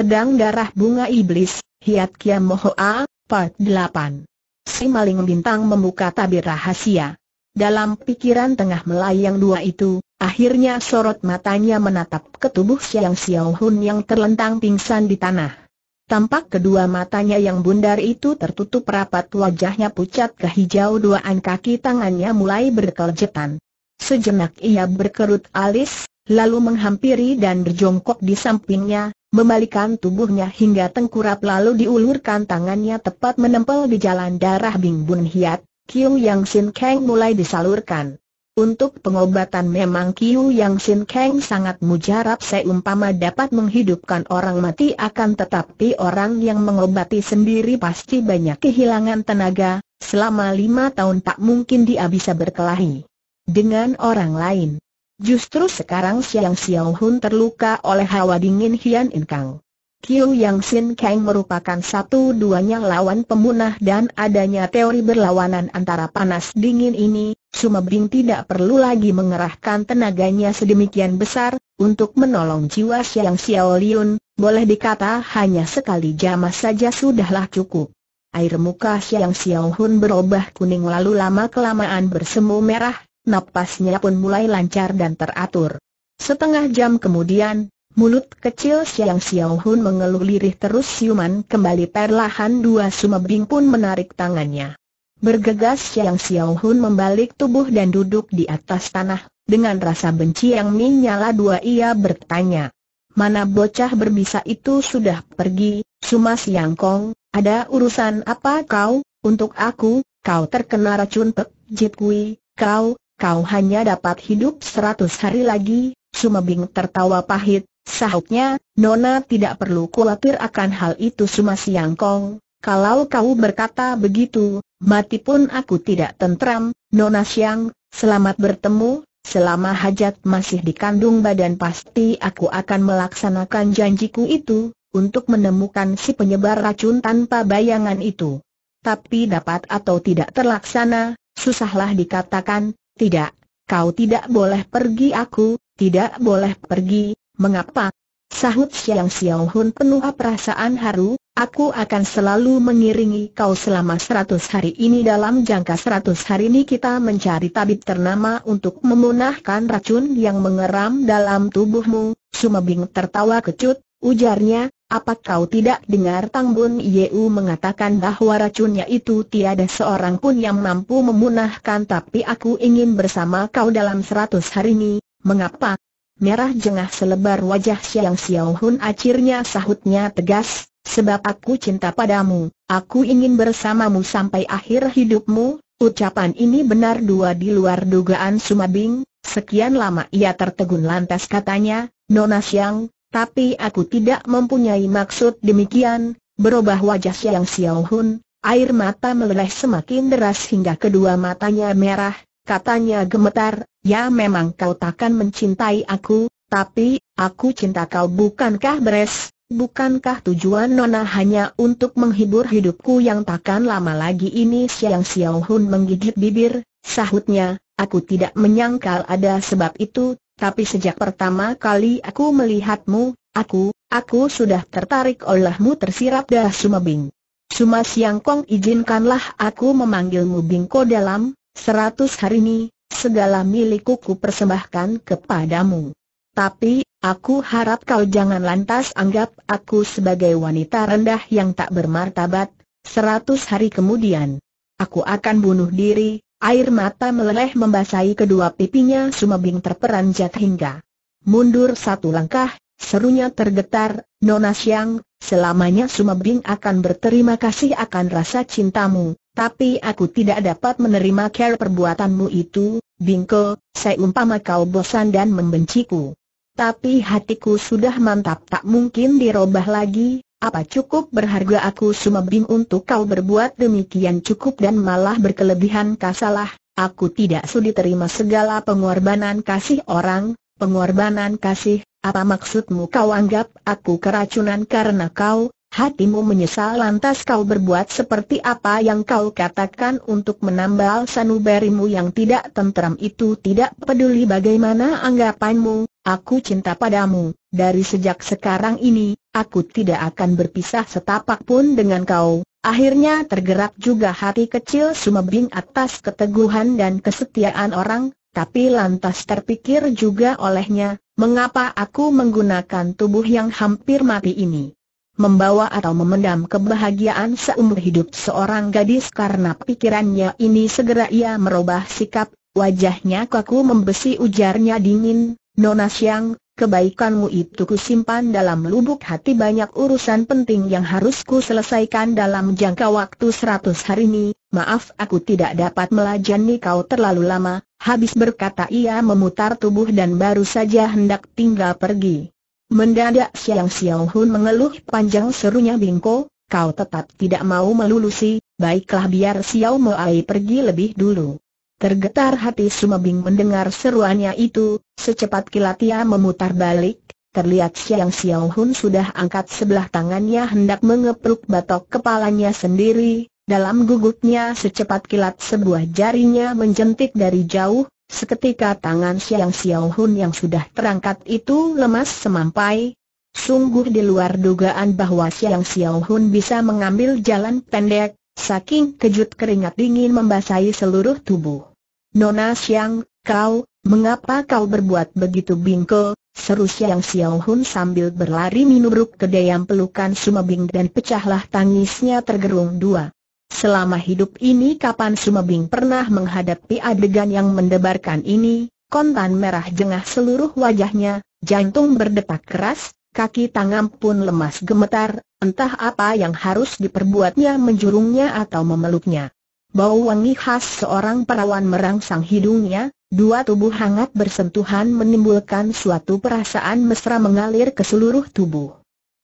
Pedang Darah Bunga Iblis, Hiat Kiam Mohoa, Part 8 Si maling bintang membuka tabir rahasia Dalam pikiran tengah melayang dua itu, akhirnya sorot matanya menatap ke tubuh Siang Xiao Hun yang terlentang pingsan di tanah Tampak kedua matanya yang bundar itu tertutup rapat wajahnya pucat ke hijau duaan kaki tangannya mulai berkeljetan Sejenak ia berkerut alis, lalu menghampiri dan berjongkok di sampingnya, membalikan tubuhnya hingga tengkurap lalu diulurkan tangannya tepat menempel di jalan darah Bing Bun Hiat, Kiu Yang Sin Kang mulai disalurkan. Untuk pengobatan memang Kiu Yang Sin Kang sangat mujarab seumpama dapat menghidupkan orang mati akan tetapi orang yang mengobati sendiri pasti banyak kehilangan tenaga, selama lima tahun tak mungkin dia bisa berkelahi dengan orang lain. Justru sekarang Siang Xiaohun Hun terluka oleh hawa dingin Hian In Kang. Kiu Yang Sin Kang merupakan satu-duanya lawan pemunah dan adanya teori berlawanan antara panas dingin ini, Suma Bing tidak perlu lagi mengerahkan tenaganya sedemikian besar, untuk menolong jiwa Siang Xiao Liun, boleh dikata hanya sekali jamah saja sudahlah cukup. Air muka Xiang Xiaohun berubah kuning lalu lama-kelamaan bersemu merah, napasnya pun mulai lancar dan teratur. Setengah jam kemudian, mulut kecil Siang Xiao Hun mengeluh lirih terus siuman kembali perlahan dua sumebing pun menarik tangannya. Bergegas Siang Xiao Hun membalik tubuh dan duduk di atas tanah, dengan rasa benci yang menyala dua ia bertanya. Mana bocah berbisa itu sudah pergi, Suma Siang Kong, ada urusan apa kau, untuk aku, kau terkena racun Pek Jit Kui, kau, kau hanya dapat hidup seratus hari lagi, Sumebing tertawa pahit, sahutnya, Nona tidak perlu khawatir akan hal itu Suma Siangkong, kalau kau berkata begitu, mati pun aku tidak tentram, Nona Siang, selamat bertemu, selama hajat masih dikandung badan pasti aku akan melaksanakan janjiku itu, untuk menemukan si penyebar racun tanpa bayangan itu. Tapi dapat atau tidak terlaksana, susahlah dikatakan, tidak, kau tidak boleh pergi aku, tidak boleh pergi, mengapa? Sahut Siang Siang Hun penuh perasaan haru, aku akan selalu mengiringi kau selama seratus hari ini dalam jangka seratus hari ini kita mencari tabib ternama untuk memunahkan racun yang mengeram dalam tubuhmu, Sumabing tertawa kecut, ujarnya, apa kau tidak dengar Tang Bun Yeu mengatakan bahwa racunnya itu tiada seorang pun yang mampu memunahkan tapi aku ingin bersama kau dalam seratus hari ini, mengapa? Merah jengah selebar wajah Xiang Xiaohun Hun akhirnya sahutnya tegas, sebab aku cinta padamu, aku ingin bersamamu sampai akhir hidupmu, ucapan ini benar dua di luar dugaan Sumabing, sekian lama ia tertegun lantas katanya, Nona Xiang, tapi aku tidak mempunyai maksud demikian, berubah wajah Siang Xiao Hun, air mata meleleh semakin deras hingga kedua matanya merah, katanya gemetar, ya memang kau takkan mencintai aku, tapi, aku cinta kau bukankah beres, bukankah tujuan Nona hanya untuk menghibur hidupku yang takkan lama lagi ini Siang Xiao Hun menggigit bibir, sahutnya, aku tidak menyangkal ada sebab itu, tapi sejak pertama kali aku melihatmu, aku, aku sudah tertarik olehmu tersirap dah Bing. Suma Siang Kong izinkanlah aku memanggilmu Bingko dalam, seratus hari ini, segala milikku ku persembahkan kepadamu. Tapi, aku harap kau jangan lantas anggap aku sebagai wanita rendah yang tak bermartabat, seratus hari kemudian. Aku akan bunuh diri, Air mata meleleh membasahi kedua pipinya Sumabing terperanjat hingga mundur satu langkah, serunya tergetar, Nona Siang, selamanya Sumabing akan berterima kasih akan rasa cintamu, tapi aku tidak dapat menerima care perbuatanmu itu, Bingko, saya umpama kau bosan dan membenciku. Tapi hatiku sudah mantap tak mungkin dirobah lagi, apa cukup berharga aku sumebing untuk kau berbuat demikian cukup dan malah berkelebihan kasalah, aku tidak sudi terima segala pengorbanan kasih orang, pengorbanan kasih, apa maksudmu kau anggap aku keracunan karena kau, Hatimu menyesal lantas kau berbuat seperti apa yang kau katakan untuk menambal sanubarimu yang tidak tentram itu tidak peduli bagaimana anggapanmu, aku cinta padamu, dari sejak sekarang ini, aku tidak akan berpisah setapak pun dengan kau. Akhirnya tergerak juga hati kecil Sumebing atas keteguhan dan kesetiaan orang, tapi lantas terpikir juga olehnya, mengapa aku menggunakan tubuh yang hampir mati ini membawa atau memendam kebahagiaan seumur hidup seorang gadis karena pikirannya ini segera ia merubah sikap, wajahnya kaku membesi ujarnya dingin, Nona Siang, kebaikanmu itu kusimpan dalam lubuk hati banyak urusan penting yang harus ku selesaikan dalam jangka waktu seratus hari ini, maaf aku tidak dapat melajani kau terlalu lama, habis berkata ia memutar tubuh dan baru saja hendak tinggal pergi. Mendadak Siang Siang Hun mengeluh panjang serunya Bingko, kau tetap tidak mau melulusi, baiklah biar mau Moai pergi lebih dulu. Tergetar hati Sumabing mendengar seruannya itu, secepat kilat ia memutar balik, terlihat Siang Siang Hun sudah angkat sebelah tangannya hendak mengepruk batok kepalanya sendiri, dalam gugupnya secepat kilat sebuah jarinya menjentik dari jauh, Seketika tangan Siang Xiao Hun yang sudah terangkat itu lemas semampai. Sungguh di luar dugaan bahwa Siang Xiao Hun bisa mengambil jalan pendek, saking kejut keringat dingin membasahi seluruh tubuh. Nona Siang, kau, mengapa kau berbuat begitu bingko? Seru Siang Xiao Hun sambil berlari minubruk ke dayam pelukan Sumabing dan pecahlah tangisnya tergerung dua. Selama hidup ini kapan Sumebing pernah menghadapi adegan yang mendebarkan ini, kontan merah jengah seluruh wajahnya, jantung berdetak keras, kaki tangan pun lemas gemetar, entah apa yang harus diperbuatnya menjurungnya atau memeluknya. Bau wangi khas seorang perawan merangsang hidungnya, dua tubuh hangat bersentuhan menimbulkan suatu perasaan mesra mengalir ke seluruh tubuh.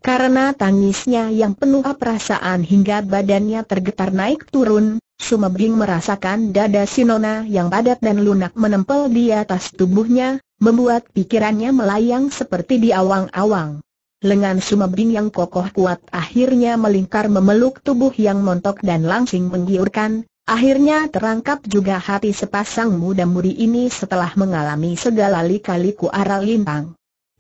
Karena tangisnya yang penuh perasaan hingga badannya tergetar naik turun, Sumebing merasakan dada Sinona yang padat dan lunak menempel di atas tubuhnya, membuat pikirannya melayang seperti di awang-awang. Lengan Sumebing yang kokoh kuat akhirnya melingkar memeluk tubuh yang montok dan langsing menggiurkan, akhirnya terangkap juga hati sepasang muda muri ini setelah mengalami segala lika-liku aral lintang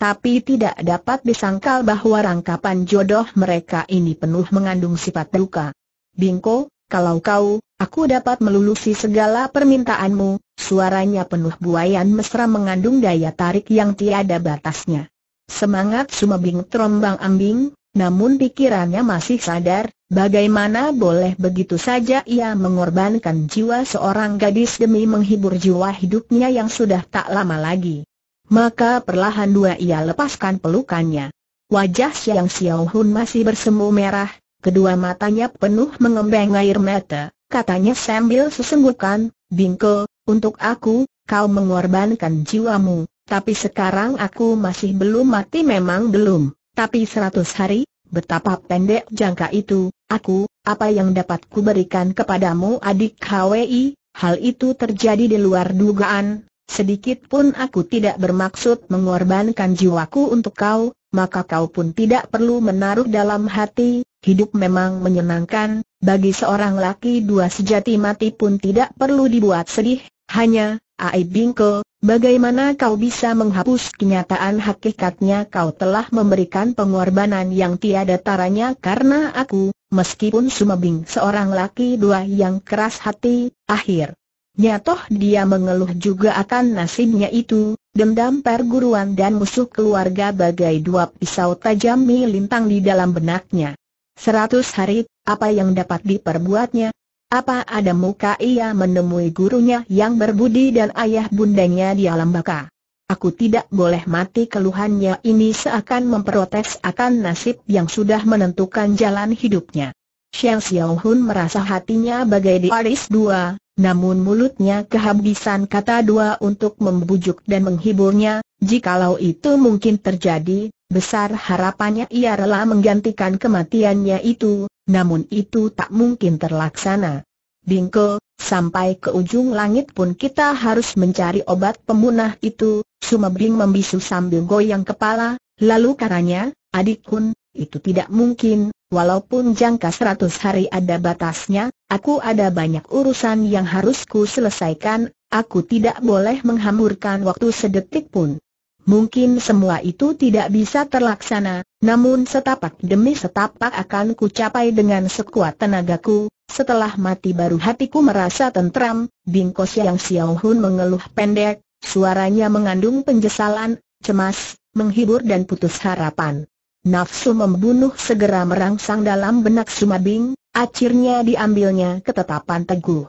tapi tidak dapat disangkal bahwa rangkapan jodoh mereka ini penuh mengandung sifat duka. Bingko, kalau kau, aku dapat melulusi segala permintaanmu, suaranya penuh buayan mesra mengandung daya tarik yang tiada batasnya. Semangat sumabing terombang ambing, namun pikirannya masih sadar, bagaimana boleh begitu saja ia mengorbankan jiwa seorang gadis demi menghibur jiwa hidupnya yang sudah tak lama lagi. Maka perlahan dua ia lepaskan pelukannya. Wajah Siang Xiao Hun masih bersemu merah, kedua matanya penuh mengembang air mata, katanya sambil sesenggukan, Bingko, untuk aku, kau mengorbankan jiwamu, tapi sekarang aku masih belum mati memang belum, tapi seratus hari, betapa pendek jangka itu, aku, apa yang dapat kuberikan kepadamu adik HWI, hal itu terjadi di luar dugaan, Sedikit pun aku tidak bermaksud mengorbankan jiwaku untuk kau, maka kau pun tidak perlu menaruh dalam hati, hidup memang menyenangkan, bagi seorang laki dua sejati mati pun tidak perlu dibuat sedih, hanya, Ai Bingko, bagaimana kau bisa menghapus kenyataan hakikatnya kau telah memberikan pengorbanan yang tiada taranya karena aku, meskipun Sumebing seorang laki dua yang keras hati, akhir. Nyatoh dia mengeluh juga akan nasibnya itu, dendam perguruan dan musuh keluarga bagai dua pisau tajam melintang di dalam benaknya. Seratus hari, apa yang dapat diperbuatnya? Apa ada muka ia menemui gurunya yang berbudi dan ayah bundanya di alam baka? Aku tidak boleh mati keluhannya ini seakan memprotes akan nasib yang sudah menentukan jalan hidupnya. Xiao Xiaohun merasa hatinya bagai aris dua, namun mulutnya kehabisan kata dua untuk membujuk dan menghiburnya, jikalau itu mungkin terjadi, besar harapannya ia rela menggantikan kematiannya itu, namun itu tak mungkin terlaksana. Bingko, sampai ke ujung langit pun kita harus mencari obat pemunah itu, Sumebing membisu sambil goyang kepala, lalu karanya, adik kun, itu tidak mungkin, walaupun jangka seratus hari ada batasnya, Aku ada banyak urusan yang harus ku selesaikan, aku tidak boleh menghamburkan waktu sedetik pun. Mungkin semua itu tidak bisa terlaksana, namun setapak demi setapak akan ku capai dengan sekuat tenagaku, setelah mati baru hatiku merasa tentram, Bingko yang Xiao Hun mengeluh pendek, suaranya mengandung penyesalan, cemas, menghibur dan putus harapan. Nafsu membunuh segera merangsang dalam benak Sumabing, Akhirnya diambilnya ketetapan teguh.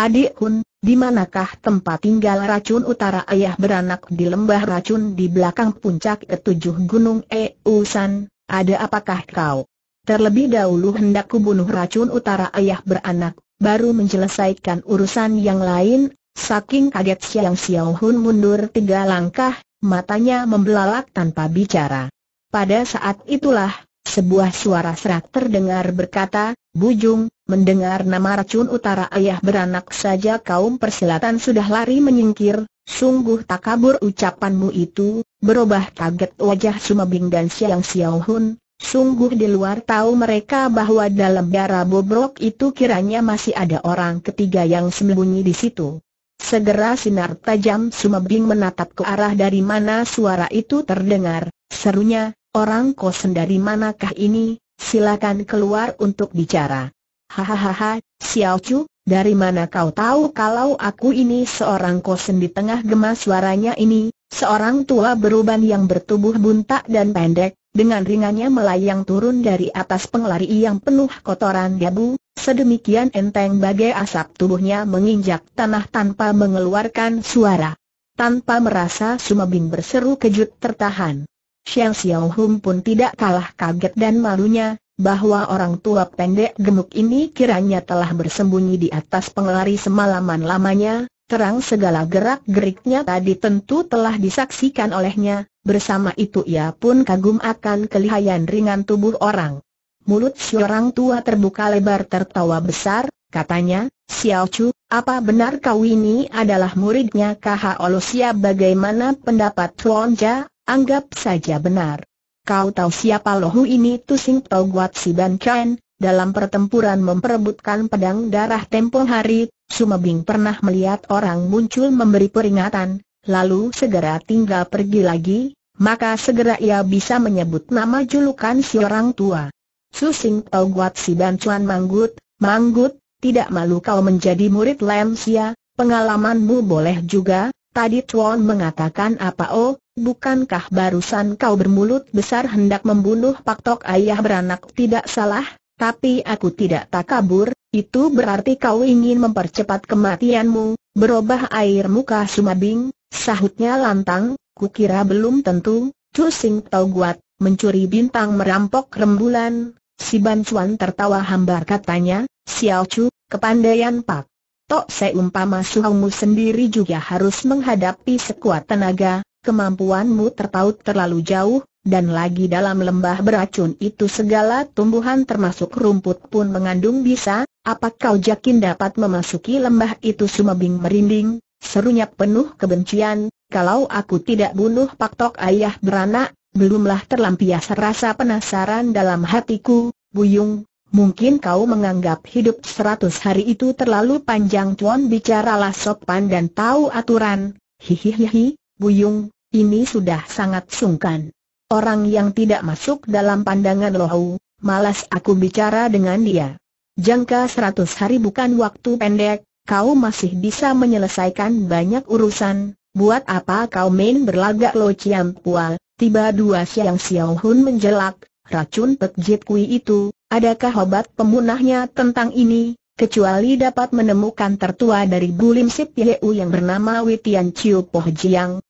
Adik Hun, di manakah tempat tinggal racun utara ayah beranak di lembah racun di belakang puncak ketujuh gunung Eusan, ada apakah kau? Terlebih dahulu hendak kubunuh racun utara ayah beranak, baru menyelesaikan urusan yang lain, saking kaget Siang Xiao Hun mundur tiga langkah, matanya membelalak tanpa bicara. Pada saat itulah, sebuah suara serak terdengar berkata, Bujung, mendengar nama racun utara ayah beranak saja kaum persilatan sudah lari menyingkir, sungguh tak kabur ucapanmu itu, berubah kaget wajah Sumabing dan Siang Hun. sungguh di luar tahu mereka bahwa dalam darah bobrok itu kiranya masih ada orang ketiga yang sembunyi di situ. Segera sinar tajam Sumabing menatap ke arah dari mana suara itu terdengar, serunya, Orang kosen dari manakah ini? Silakan keluar untuk bicara. Hahaha, Xiao Chu, dari mana kau tahu kalau aku ini seorang kosen di tengah gemas suaranya ini? Seorang tua beruban yang bertubuh buntak dan pendek, dengan ringannya melayang turun dari atas penglari yang penuh kotoran debu, sedemikian enteng bagai asap tubuhnya menginjak tanah tanpa mengeluarkan suara. Tanpa merasa Sumabing berseru kejut tertahan. Xiao Xiao Hum pun tidak kalah kaget dan malunya, bahwa orang tua pendek gemuk ini kiranya telah bersembunyi di atas pengelari semalaman lamanya, terang segala gerak-geriknya tadi tentu telah disaksikan olehnya, bersama itu ia pun kagum akan kelihayan ringan tubuh orang. Mulut si orang tua terbuka lebar tertawa besar, katanya, Xiao Chu, apa benar kau ini adalah muridnya Kaha Olosia bagaimana pendapat Jia? Anggap saja benar. Kau tahu siapa lohu ini Tusing Toguat Siban Chen, dalam pertempuran memperebutkan pedang darah tempo hari, Sumabing pernah melihat orang muncul memberi peringatan, lalu segera tinggal pergi lagi, maka segera ia bisa menyebut nama julukan si orang tua. Susing Toguat si dan Cuan Manggut, Manggut, tidak malu kau menjadi murid Lemsia, pengalamanmu boleh juga, tadi Chuan mengatakan apa oh, bukankah barusan kau bermulut besar hendak membunuh Pak Tok ayah beranak tidak salah, tapi aku tidak tak kabur. itu berarti kau ingin mempercepat kematianmu, berubah air muka sumabing, sahutnya lantang, kukira belum tentu, cusing tau guat, mencuri bintang merampok rembulan, si Ban tertawa hambar katanya, Xiao Chu, kepandaian pak. Tok seumpama suamu sendiri juga harus menghadapi sekuat tenaga, kemampuanmu terpaut terlalu jauh, dan lagi dalam lembah beracun itu segala tumbuhan termasuk rumput pun mengandung bisa, apa kau yakin dapat memasuki lembah itu sumabing merinding, serunya penuh kebencian, kalau aku tidak bunuh Pak Tok ayah beranak, belumlah terlampias rasa penasaran dalam hatiku, Buyung, mungkin kau menganggap hidup seratus hari itu terlalu panjang Tuan bicaralah sopan dan tahu aturan, hihihi, Buyung, ini sudah sangat sungkan. Orang yang tidak masuk dalam pandangan Lohu, malas aku bicara dengan dia. Jangka seratus hari bukan waktu pendek, kau masih bisa menyelesaikan banyak urusan, buat apa kau main berlagak Lo Chiam Pual, tiba dua siang Xiao Hun menjelak, racun pekjit kui itu, adakah obat pemunahnya tentang ini, kecuali dapat menemukan tertua dari Bulim Sip Yeu yang bernama Witian Chiu Poh Jiang,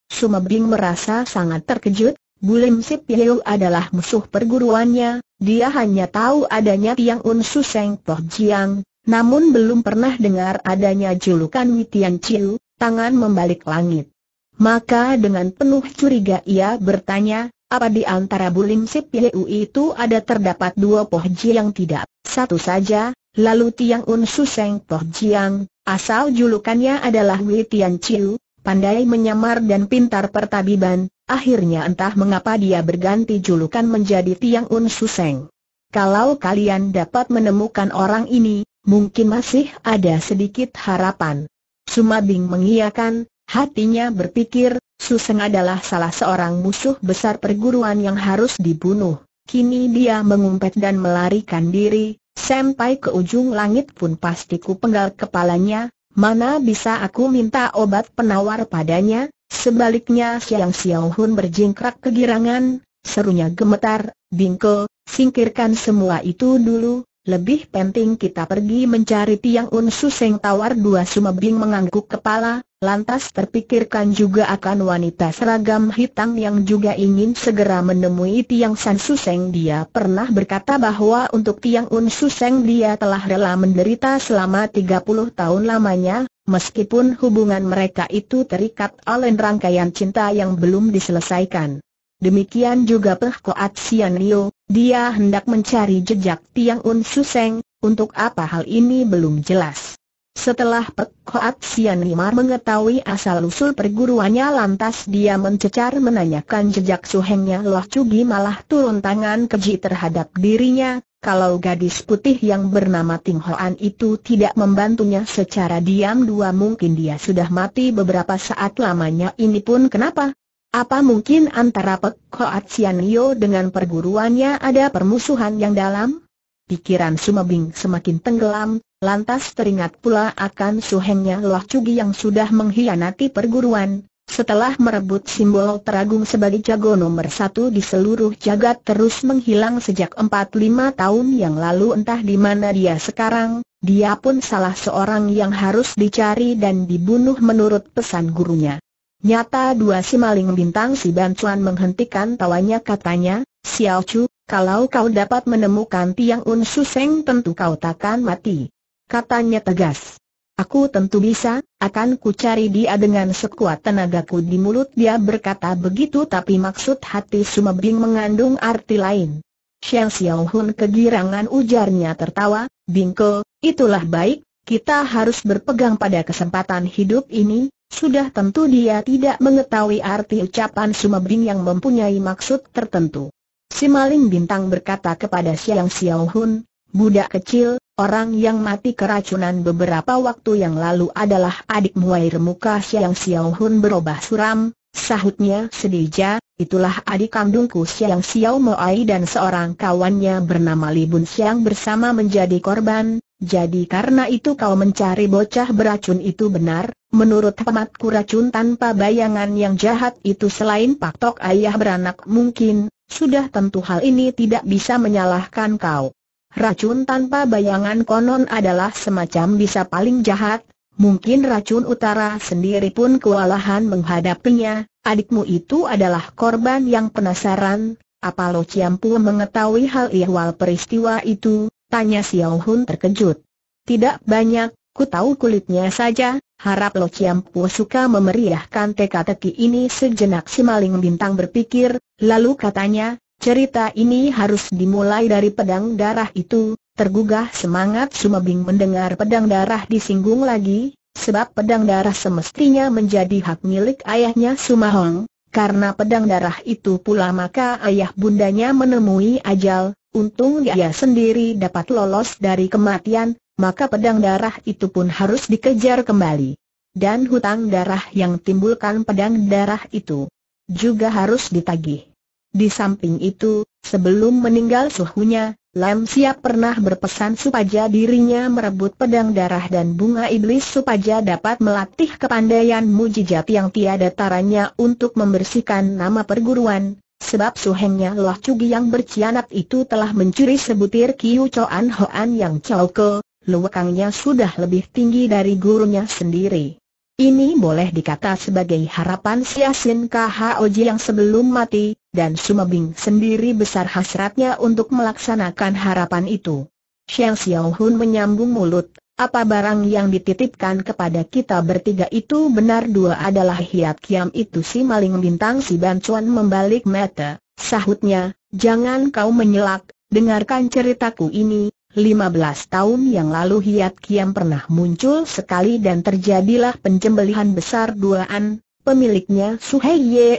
Bing merasa sangat terkejut, Bulim Sip Yeu adalah musuh perguruannya, dia hanya tahu adanya Tiang Un Suseng Poh Jiang, namun belum pernah dengar adanya julukan Witian Chiu, tangan membalik langit. Maka dengan penuh curiga ia bertanya, apa di antara Bulim Sip Yeu itu ada terdapat dua Poh Jiang tidak, satu saja, Lalu Tiang Un Suseng Toh Jiang, asal julukannya adalah Wei Tian Chiu, pandai menyamar dan pintar pertabiban, akhirnya entah mengapa dia berganti julukan menjadi Tiang Un Suseng. Kalau kalian dapat menemukan orang ini, mungkin masih ada sedikit harapan. Sumabing mengiyakan, hatinya berpikir, Suseng adalah salah seorang musuh besar perguruan yang harus dibunuh. Kini dia mengumpet dan melarikan diri, Sampai ke ujung langit pun pasti ku penggal kepalanya, mana bisa aku minta obat penawar padanya, sebaliknya Siang Xiao Hun berjingkrak kegirangan, serunya gemetar, Bingko, singkirkan semua itu dulu, lebih penting kita pergi mencari Tiang Un Suseng Tawar dua Bing mengangguk kepala, lantas terpikirkan juga akan wanita seragam hitam yang juga ingin segera menemui Tiang San Suseng dia pernah berkata bahwa untuk Tiang Un Suseng dia telah rela menderita selama 30 tahun lamanya, meskipun hubungan mereka itu terikat oleh rangkaian cinta yang belum diselesaikan. Demikian juga Peh Koat Sian Liu, dia hendak mencari jejak Tiang Un Suseng, untuk apa hal ini belum jelas. Setelah Pek Hoat Sian Limar mengetahui asal-usul perguruannya lantas dia mencecar menanyakan jejak suhengnya Loh Cugi malah turun tangan keji terhadap dirinya, kalau gadis putih yang bernama Ting Hoan itu tidak membantunya secara diam dua mungkin dia sudah mati beberapa saat lamanya ini pun kenapa? Apa mungkin antara Pek Hoat Sian Yo dengan perguruannya ada permusuhan yang dalam? Pikiran Sumabing semakin tenggelam, Lantas teringat pula akan suhengnya Loh Cugi yang sudah mengkhianati perguruan, setelah merebut simbol teragung sebagai jago nomor satu di seluruh jagat terus menghilang sejak 4 lima tahun yang lalu entah di mana dia sekarang, dia pun salah seorang yang harus dicari dan dibunuh menurut pesan gurunya. Nyata dua si maling bintang si Bancuan menghentikan tawanya katanya, Xiao Chu, kalau kau dapat menemukan Tiang Un Suseng tentu kau takkan mati katanya tegas. Aku tentu bisa, akan ku cari dia dengan sekuat tenagaku di mulut dia berkata begitu tapi maksud hati Sumabing mengandung arti lain. Xiang Xiao Hun kegirangan ujarnya tertawa, Bingko, itulah baik, kita harus berpegang pada kesempatan hidup ini, sudah tentu dia tidak mengetahui arti ucapan Sumabing yang mempunyai maksud tertentu. Si maling bintang berkata kepada Xiang Xiao Hun, Budak kecil, Orang yang mati keracunan beberapa waktu yang lalu adalah adik Muair muka Siang Xiao Hun berubah suram, sahutnya sedija, itulah adik kandungku Siang Xiao Muai dan seorang kawannya bernama libun Bun Siang bersama menjadi korban, jadi karena itu kau mencari bocah beracun itu benar, menurut hematku racun tanpa bayangan yang jahat itu selain Pak Tok ayah beranak mungkin, sudah tentu hal ini tidak bisa menyalahkan kau. Racun tanpa bayangan konon adalah semacam bisa paling jahat, mungkin racun utara sendiri pun kewalahan menghadapinya, adikmu itu adalah korban yang penasaran, apa Lo Ciampu mengetahui hal ihwal peristiwa itu, tanya Xiao Hun terkejut. Tidak banyak, ku tahu kulitnya saja, harap Lo Ciampu suka memeriahkan teka-teki ini sejenak si maling bintang berpikir, lalu katanya, Cerita ini harus dimulai dari pedang darah itu, tergugah semangat Sumabing mendengar pedang darah disinggung lagi, sebab pedang darah semestinya menjadi hak milik ayahnya Sumahong, karena pedang darah itu pula maka ayah bundanya menemui ajal, untung dia sendiri dapat lolos dari kematian, maka pedang darah itu pun harus dikejar kembali. Dan hutang darah yang timbulkan pedang darah itu juga harus ditagih. Di samping itu, sebelum meninggal suhunya, Lam Siap pernah berpesan supaya dirinya merebut pedang darah dan bunga iblis supaya dapat melatih kepandaian mujizat yang tiada taranya untuk membersihkan nama perguruan, sebab suhengnya Loh Cugi yang bercianat itu telah mencuri sebutir Kiu Choan Hoan yang Chauke, luwekangnya sudah lebih tinggi dari gurunya sendiri. Ini boleh dikata sebagai harapan Siasin Oji yang sebelum mati, dan Sumabing sendiri besar hasratnya untuk melaksanakan harapan itu. Xiang Xiaohun menyambung mulut, apa barang yang dititipkan kepada kita bertiga itu benar dua adalah hiat kiam itu si maling bintang si Bancuan membalik mata, sahutnya, jangan kau menyelak, dengarkan ceritaku ini, 15 tahun yang lalu Hiat Kiam pernah muncul sekali dan terjadilah penjembelihan besar duaan, Pemiliknya Suhei Ye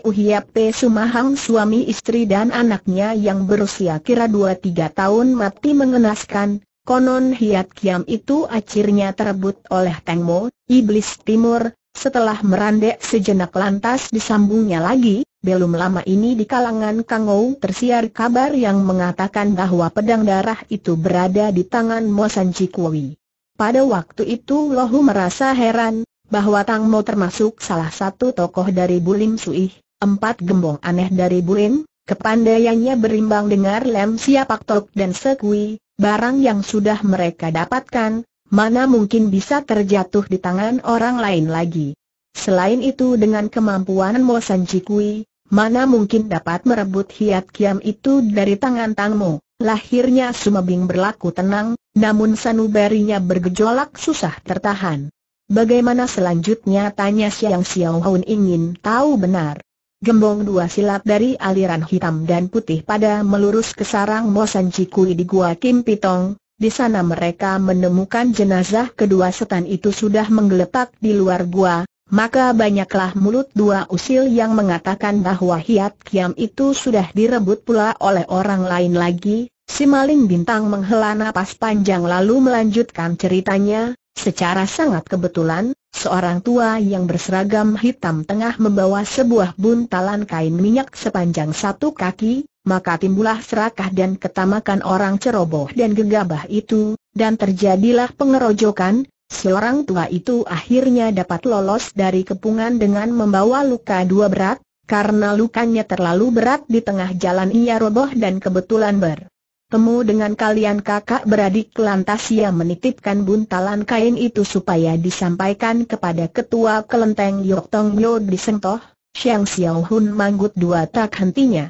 Sumahang suami istri dan anaknya yang berusia kira 2-3 tahun mati mengenaskan, konon Hiat Kiam itu akhirnya terebut oleh Tengmo, Iblis Timur, setelah merandek sejenak lantas disambungnya lagi, belum lama ini di kalangan Kangou tersiar kabar yang mengatakan bahwa pedang darah itu berada di tangan Mo Sanjikowi. Pada waktu itu Lohu merasa heran, bahwa Tang Mo termasuk salah satu tokoh dari Bulim Suih, empat gembong aneh dari Bulim, kepandaiannya berimbang dengan Lem Siapak Tok dan Sekui, barang yang sudah mereka dapatkan, mana mungkin bisa terjatuh di tangan orang lain lagi. Selain itu dengan kemampuan Mo San Kui, mana mungkin dapat merebut hiat kiam itu dari tangan Tang Mo. Lahirnya Sumabing berlaku tenang, namun sanubarinya bergejolak susah tertahan. Bagaimana selanjutnya tanya Xiang Xiaohun ingin tahu benar. Gembong dua silat dari aliran hitam dan putih pada melurus ke sarang Mosan Cikui di Gua Kim Pitong, di sana mereka menemukan jenazah kedua setan itu sudah menggeletak di luar gua, maka banyaklah mulut dua usil yang mengatakan bahwa Hiat Kiam itu sudah direbut pula oleh orang lain lagi, si maling bintang menghela napas panjang lalu melanjutkan ceritanya, Secara sangat kebetulan, seorang tua yang berseragam hitam tengah membawa sebuah buntalan kain minyak sepanjang satu kaki, maka timbullah serakah dan ketamakan orang ceroboh dan gegabah itu, dan terjadilah pengerojokan, seorang tua itu akhirnya dapat lolos dari kepungan dengan membawa luka dua berat, karena lukanya terlalu berat di tengah jalan ia roboh dan kebetulan ber temu dengan kalian kakak beradik lantas ia menitipkan buntalan kain itu supaya disampaikan kepada ketua kelenteng Yok Tong Yo Sentoh. Xiang Xiao Hun manggut dua tak hentinya.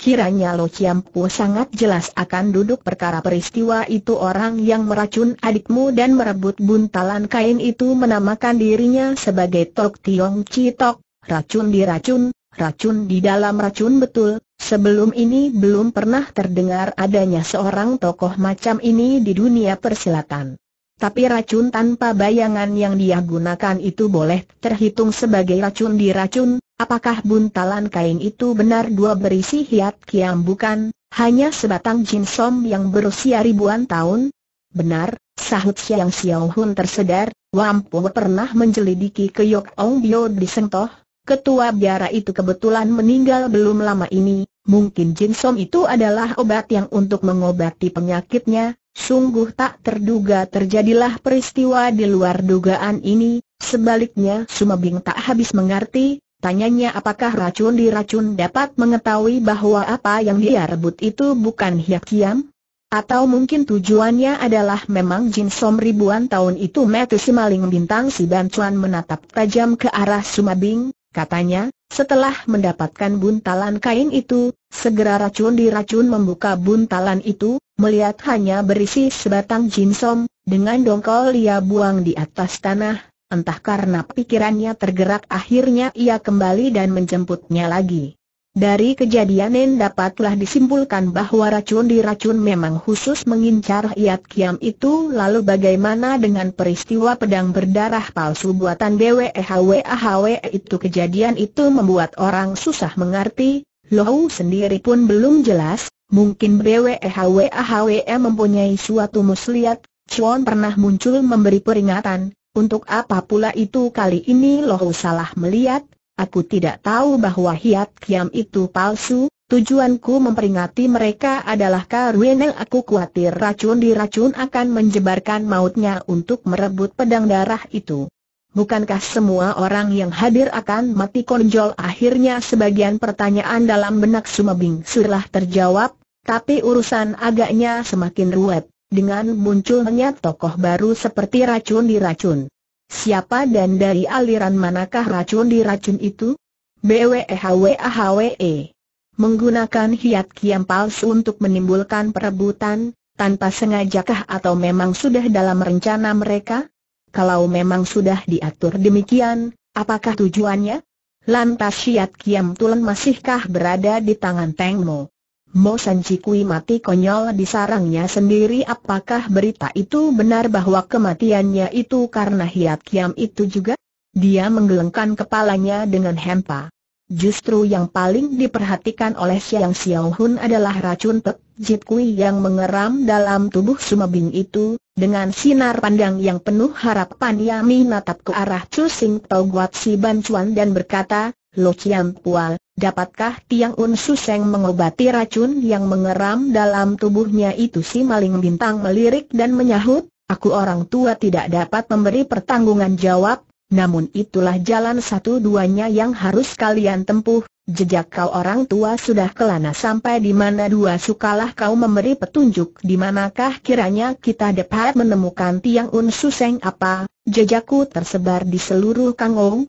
Kiranya Lo Chiam Pu sangat jelas akan duduk perkara peristiwa itu orang yang meracun adikmu dan merebut buntalan kain itu menamakan dirinya sebagai Tok Tiong Chi Tok, racun diracun, racun di dalam racun betul, sebelum ini belum pernah terdengar adanya seorang tokoh macam ini di dunia persilatan. Tapi racun tanpa bayangan yang dia gunakan itu boleh terhitung sebagai racun di racun, apakah buntalan kain itu benar dua berisi hiat kiam bukan, hanya sebatang jinsom yang berusia ribuan tahun? Benar, sahut Siang Xiao Hun tersedar, Wampu pernah menjelidiki ke Yok Ong Bio sentoh. Ketua biara itu kebetulan meninggal belum lama ini, mungkin Jinsom itu adalah obat yang untuk mengobati penyakitnya, sungguh tak terduga terjadilah peristiwa di luar dugaan ini, sebaliknya Sumabing tak habis mengerti, tanyanya apakah racun diracun dapat mengetahui bahwa apa yang dia rebut itu bukan hiak kiam? Atau mungkin tujuannya adalah memang Jin Som ribuan tahun itu metu si maling bintang si Ban menatap tajam ke arah Sumabing, katanya, setelah mendapatkan buntalan kain itu, segera racun diracun membuka buntalan itu, melihat hanya berisi sebatang jinsom, dengan dongkol ia buang di atas tanah, entah karena pikirannya tergerak akhirnya ia kembali dan menjemputnya lagi. Dari kejadian ini dapatlah disimpulkan bahwa racun di racun memang khusus mengincar Hiat Kiam itu lalu bagaimana dengan peristiwa pedang berdarah palsu buatan BWHWAHW itu kejadian itu membuat orang susah mengerti, Lohu sendiri pun belum jelas, mungkin BWHWAHW mempunyai suatu muslihat, Chuan pernah muncul memberi peringatan, untuk apa pula itu kali ini Lohu salah melihat, Aku tidak tahu bahwa hiat kiam itu palsu, tujuanku memperingati mereka adalah karena aku khawatir racun diracun akan menjebarkan mautnya untuk merebut pedang darah itu. Bukankah semua orang yang hadir akan mati konjol? Akhirnya sebagian pertanyaan dalam benak sumabing sudah terjawab, tapi urusan agaknya semakin ruwet, dengan munculnya tokoh baru seperti racun diracun. Siapa dan dari aliran manakah racun di racun itu? BWEHWAHWE e. Menggunakan hiat kiam palsu untuk menimbulkan perebutan, tanpa sengajakah atau memang sudah dalam rencana mereka? Kalau memang sudah diatur demikian, apakah tujuannya? Lantas Hiat Kiam Tulen masihkah berada di tangan Tengmo? Mo San Cikui mati konyol di sarangnya sendiri apakah berita itu benar bahwa kematiannya itu karena hiat kiam itu juga? Dia menggelengkan kepalanya dengan hempa. Justru yang paling diperhatikan oleh Xiang Xiaohun adalah racun Pek Jit Kui yang mengeram dalam tubuh Sumabing itu, dengan sinar pandang yang penuh harapan ia natap ke arah Chu Sing Tau Guat Si Ban Chuan dan berkata, Lo Chiam Pual, dapatkah Tiang Un Suseng mengobati racun yang mengeram dalam tubuhnya itu si maling bintang melirik dan menyahut, aku orang tua tidak dapat memberi pertanggungan jawab, namun itulah jalan satu-duanya yang harus kalian tempuh, jejak kau orang tua sudah kelana sampai di mana dua sukalah kau memberi petunjuk di manakah kiranya kita dapat menemukan Tiang Un Suseng apa, jejakku tersebar di seluruh Kangong,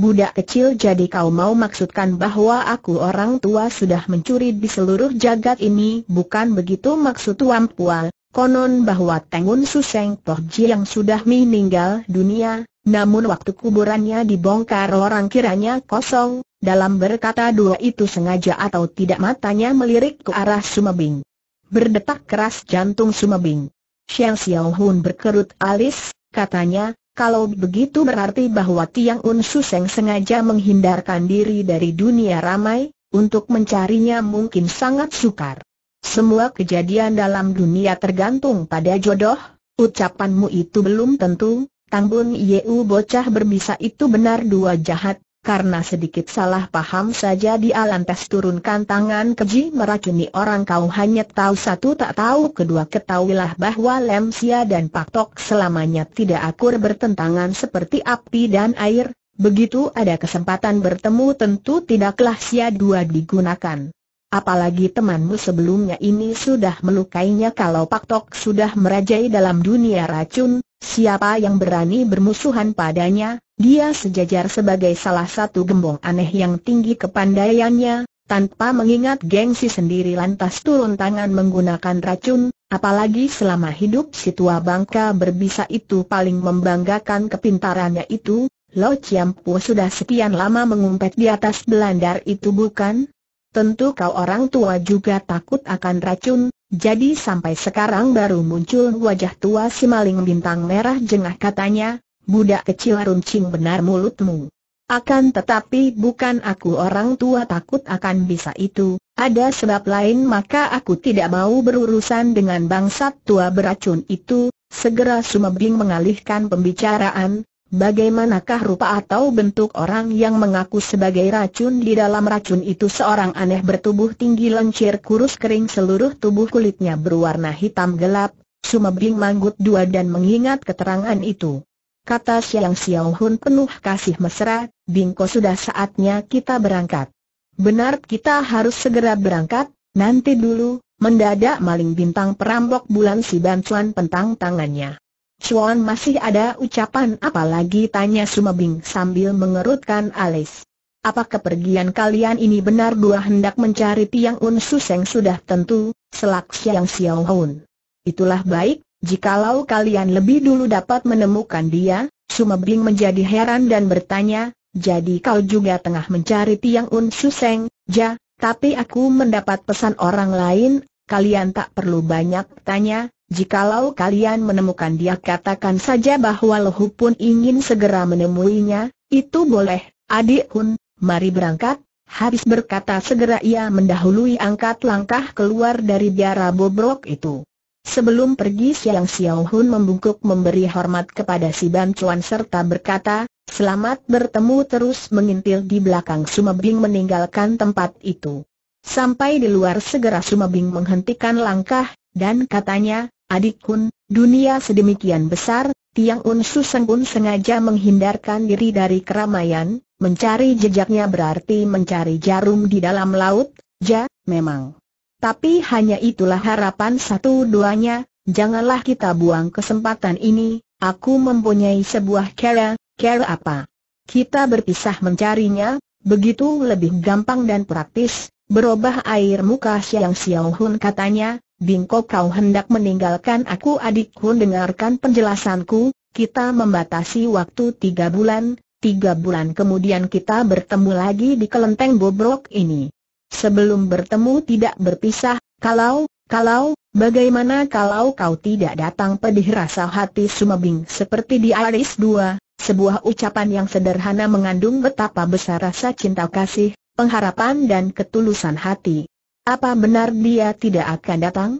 Budak kecil jadi kau mau maksudkan bahwa aku orang tua sudah mencuri di seluruh jagat ini Bukan begitu maksud Tuan Pual Konon bahwa Tengun Suseng Toh Ji yang sudah meninggal dunia Namun waktu kuburannya dibongkar orang kiranya kosong Dalam berkata dua itu sengaja atau tidak matanya melirik ke arah Sumabing Berdetak keras jantung Sumabing Xiang Xiao Hun berkerut alis, katanya, kalau begitu berarti bahwa Tiang Un Suseng sengaja menghindarkan diri dari dunia ramai, untuk mencarinya mungkin sangat sukar. Semua kejadian dalam dunia tergantung pada jodoh, ucapanmu itu belum tentu, Tang Bun Yeu bocah berbisa itu benar dua jahat, karena sedikit salah paham saja dia lantas turunkan tangan keji meracuni orang kau hanya tahu satu tak tahu kedua ketahuilah bahwa Lem Sia dan Pak Tok selamanya tidak akur bertentangan seperti api dan air, begitu ada kesempatan bertemu tentu tidaklah Sia dua digunakan. Apalagi temanmu sebelumnya ini sudah melukainya kalau Pak Tok sudah merajai dalam dunia racun, Siapa yang berani bermusuhan padanya, dia sejajar sebagai salah satu gembong aneh yang tinggi kepandaiannya, tanpa mengingat gengsi sendiri lantas turun tangan menggunakan racun, apalagi selama hidup si tua bangka berbisa itu paling membanggakan kepintarannya itu, Lo Chiampu sudah sekian lama mengumpet di atas belandar itu bukan? Tentu kau orang tua juga takut akan racun, jadi sampai sekarang baru muncul wajah tua si maling bintang merah jengah katanya, budak kecil runcing benar mulutmu. Akan tetapi bukan aku orang tua takut akan bisa itu, ada sebab lain maka aku tidak mau berurusan dengan bangsat tua beracun itu, segera Sumebing mengalihkan pembicaraan, Bagaimanakah rupa atau bentuk orang yang mengaku sebagai racun di dalam racun itu seorang aneh bertubuh tinggi lencir kurus kering seluruh tubuh kulitnya berwarna hitam gelap, sumebing manggut dua dan mengingat keterangan itu. Kata Siang Siau Hun penuh kasih mesra, Bingko sudah saatnya kita berangkat. Benar kita harus segera berangkat, nanti dulu, mendadak maling bintang perampok bulan si Bancuan pentang tangannya. Chuan masih ada ucapan apa lagi tanya Sumabing sambil mengerutkan alis. Apa kepergian kalian ini benar dua hendak mencari tiang Un yang sudah tentu, selak siang Xiao Hun. Itulah baik, jikalau kalian lebih dulu dapat menemukan dia, Sumabing menjadi heran dan bertanya, jadi kau juga tengah mencari tiang Un Suseng, ja, tapi aku mendapat pesan orang lain, kalian tak perlu banyak tanya, Jikalau kalian menemukan dia katakan saja bahwa Lohu pun ingin segera menemuinya, itu boleh, adik Hun, mari berangkat. Habis berkata segera ia mendahului angkat langkah keluar dari biara bobrok itu. Sebelum pergi Siang Xiao Hun membungkuk memberi hormat kepada si Ban Chuan serta berkata, selamat bertemu terus mengintil di belakang Sumabing meninggalkan tempat itu. Sampai di luar segera Sumabing menghentikan langkah, dan katanya, Adik Kun, dunia sedemikian besar, Tiang Un Suseng sengaja menghindarkan diri dari keramaian, mencari jejaknya berarti mencari jarum di dalam laut, ja, memang. Tapi hanya itulah harapan satu-duanya, janganlah kita buang kesempatan ini, aku mempunyai sebuah kera, kera apa? Kita berpisah mencarinya, begitu lebih gampang dan praktis, Berubah air muka Xiang Xiao Hun katanya, Bingko kau hendak meninggalkan aku adik Hun dengarkan penjelasanku, kita membatasi waktu tiga bulan, tiga bulan kemudian kita bertemu lagi di kelenteng bobrok ini. Sebelum bertemu tidak berpisah, kalau, kalau, bagaimana kalau kau tidak datang pedih rasa hati Sumebing seperti di Aris 2, sebuah ucapan yang sederhana mengandung betapa besar rasa cinta kasih, pengharapan dan ketulusan hati. Apa benar dia tidak akan datang?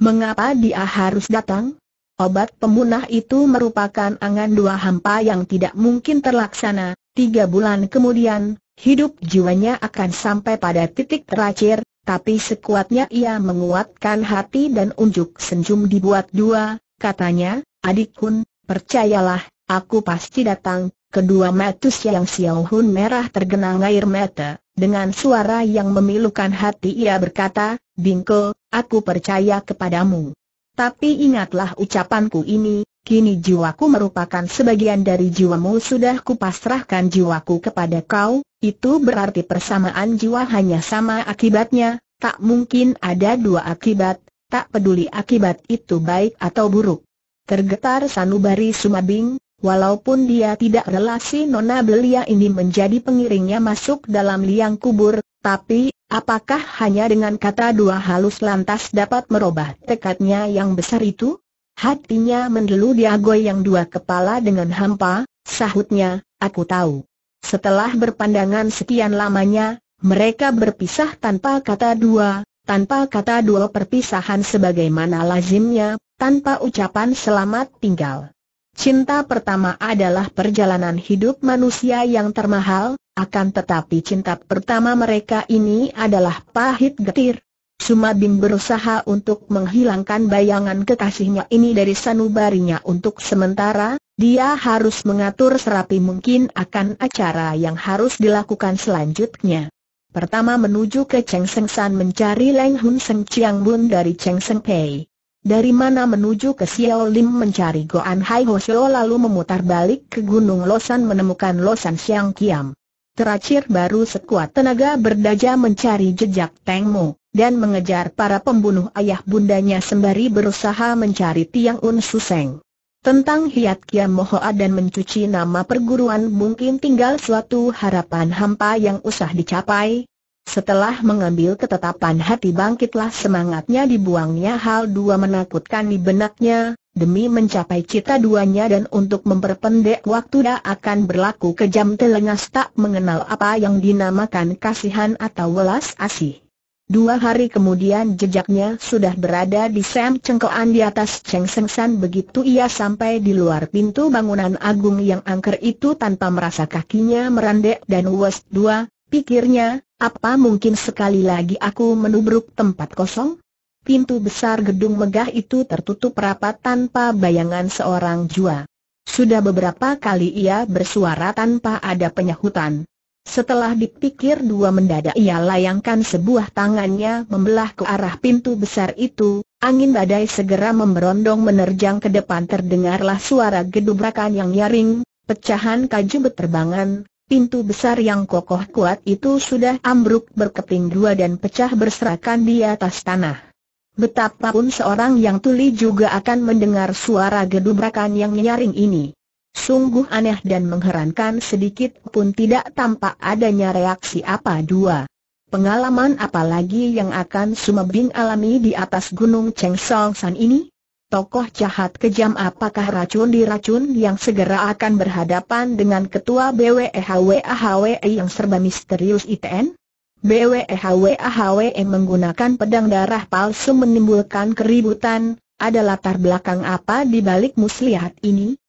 Mengapa dia harus datang? Obat pemunah itu merupakan angan dua hampa yang tidak mungkin terlaksana. Tiga bulan kemudian, hidup jiwanya akan sampai pada titik terakhir, tapi sekuatnya ia menguatkan hati dan unjuk senjum dibuat dua, katanya, adik Hun, percayalah, aku pasti datang, Kedua mata Siang Xiao Hun merah tergenang air mata, dengan suara yang memilukan hati ia berkata, Bingko, aku percaya kepadamu. Tapi ingatlah ucapanku ini, kini jiwaku merupakan sebagian dari jiwamu sudah kupasrahkan jiwaku kepada kau, itu berarti persamaan jiwa hanya sama akibatnya, tak mungkin ada dua akibat, tak peduli akibat itu baik atau buruk. Tergetar sanubari Sumabing, Walaupun dia tidak rela si Nona Belia ini menjadi pengiringnya masuk dalam liang kubur, tapi, apakah hanya dengan kata dua halus lantas dapat merubah tekadnya yang besar itu? Hatinya mendelu dia yang dua kepala dengan hampa, sahutnya, aku tahu. Setelah berpandangan sekian lamanya, mereka berpisah tanpa kata dua, tanpa kata dua perpisahan sebagaimana lazimnya, tanpa ucapan selamat tinggal. Cinta pertama adalah perjalanan hidup manusia yang termahal, akan tetapi cinta pertama mereka ini adalah pahit getir. Suma berusaha untuk menghilangkan bayangan kekasihnya ini dari sanubarinya untuk sementara, dia harus mengatur serapi mungkin akan acara yang harus dilakukan selanjutnya. Pertama menuju ke Cheng Seng San mencari Leng Hun Seng Chiang Bun dari Cheng Seng Pei. Dari mana menuju ke Lim mencari Goan Hai Xiao lalu memutar balik ke Gunung Losan menemukan Losan Siang Kiam. Teracir baru sekuat tenaga berdaja mencari jejak Mo, dan mengejar para pembunuh ayah bundanya sembari berusaha mencari Tiang Un Suseng. Tentang Hiat Kiam Mohoa dan mencuci nama perguruan mungkin tinggal suatu harapan hampa yang usah dicapai, setelah mengambil ketetapan hati bangkitlah semangatnya dibuangnya hal dua menakutkan di benaknya, demi mencapai cita duanya dan untuk memperpendek waktu dia akan berlaku kejam telengas tak mengenal apa yang dinamakan kasihan atau welas asih. Dua hari kemudian jejaknya sudah berada di Sam Cengkoan di atas Cheng Sengsan begitu ia sampai di luar pintu bangunan agung yang angker itu tanpa merasa kakinya merendek dan West dua. Pikirnya, apa mungkin sekali lagi aku menubruk tempat kosong? Pintu besar gedung megah itu tertutup rapat tanpa bayangan seorang jua. Sudah beberapa kali ia bersuara tanpa ada penyahutan. Setelah dipikir dua mendadak ia layangkan sebuah tangannya membelah ke arah pintu besar itu, angin badai segera memberondong menerjang ke depan terdengarlah suara gedubrakan yang nyaring, pecahan kaju beterbangan, Pintu besar yang kokoh kuat itu sudah ambruk berkeping dua dan pecah berserakan di atas tanah. Betapapun seorang yang tuli juga akan mendengar suara gedubrakan yang nyaring ini. Sungguh aneh dan mengherankan sedikit pun tidak tampak adanya reaksi apa dua. Pengalaman apalagi yang akan Sumabing alami di atas gunung Cheng Song San ini? Tokoh jahat kejam apakah racun di racun yang segera akan berhadapan dengan ketua BWEHWAHWE yang serba misterius ITN? BWEHWAHWE menggunakan pedang darah palsu menimbulkan keributan, ada latar belakang apa di balik muslihat ini?